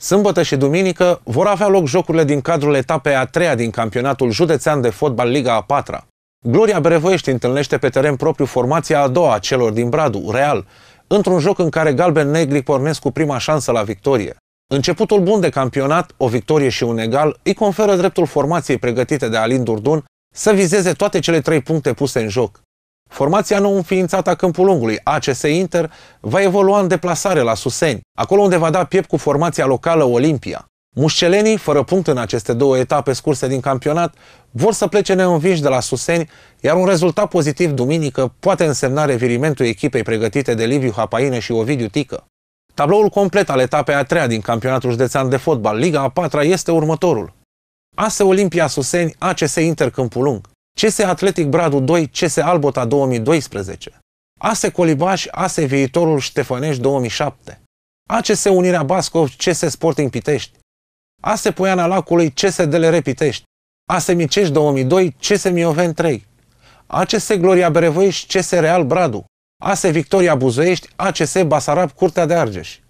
Sâmbătă și duminică vor avea loc jocurile din cadrul etapei a treia din campionatul județean de fotbal Liga a patra. Gloria Berevoiești întâlnește pe teren propriu formația a doua a celor din Bradu, Real, într-un joc în care galben-negri pornesc cu prima șansă la victorie. Începutul bun de campionat, o victorie și un egal, îi conferă dreptul formației pregătite de Alin Durdun să vizeze toate cele trei puncte puse în joc. Formația nou înființată a Câmpul Lungului, ACS Inter, va evolua în deplasare la Suseni, acolo unde va da piept cu formația locală Olimpia. Mușcelenii, fără punct în aceste două etape scurse din campionat, vor să plece neînvinși de la Suseni, iar un rezultat pozitiv duminică poate însemna revirimentul echipei pregătite de Liviu Hapaine și Ovidiu Tică. Tabloul complet al etapei a treia din campionatul județean de fotbal, Liga a patra, este următorul. ASE Olimpia Suseni, ACS Inter Câmpulung. CS Atletic Bradu 2, CS Albota 2012, ASE Colibaș, ASE Viitorul Ștefănești 2007, ACS Unirea Bascov, CS Sporting Pitești, ASE Poiana Lacului, DLR Pitești, ASE Micești 2002, CS Mioven 3, ACS Gloria Berevoiești, CS Real Bradu, ASE Victoria Buzoiești, ACS Basarab Curtea de Argeși.